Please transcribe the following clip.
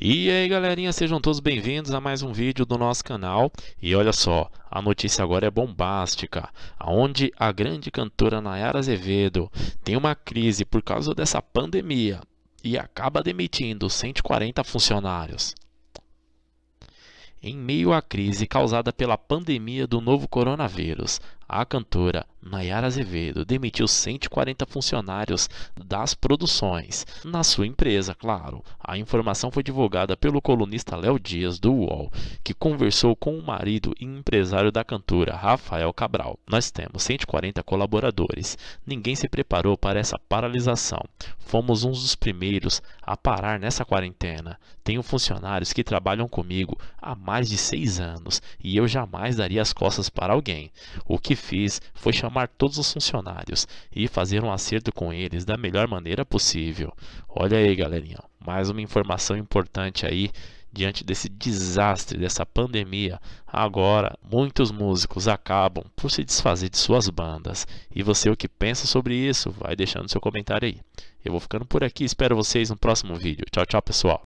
E aí galerinha, sejam todos bem-vindos a mais um vídeo do nosso canal E olha só, a notícia agora é bombástica Onde a grande cantora Nayara Azevedo tem uma crise por causa dessa pandemia E acaba demitindo 140 funcionários em meio à crise causada pela pandemia do novo coronavírus, a cantora Nayara Azevedo demitiu 140 funcionários das produções, na sua empresa, claro. A informação foi divulgada pelo colunista Léo Dias, do UOL, que conversou com o marido e empresário da cantora, Rafael Cabral. Nós temos 140 colaboradores. Ninguém se preparou para essa paralisação. Fomos um dos primeiros a parar nessa quarentena. Tenho funcionários que trabalham comigo há mais de seis anos e eu jamais daria as costas para alguém. O que fiz foi chamar chamar todos os funcionários e fazer um acerto com eles da melhor maneira possível. Olha aí, galerinha, mais uma informação importante aí diante desse desastre, dessa pandemia. Agora, muitos músicos acabam por se desfazer de suas bandas. E você o que pensa sobre isso? Vai deixando seu comentário aí. Eu vou ficando por aqui, espero vocês no próximo vídeo. Tchau, tchau, pessoal.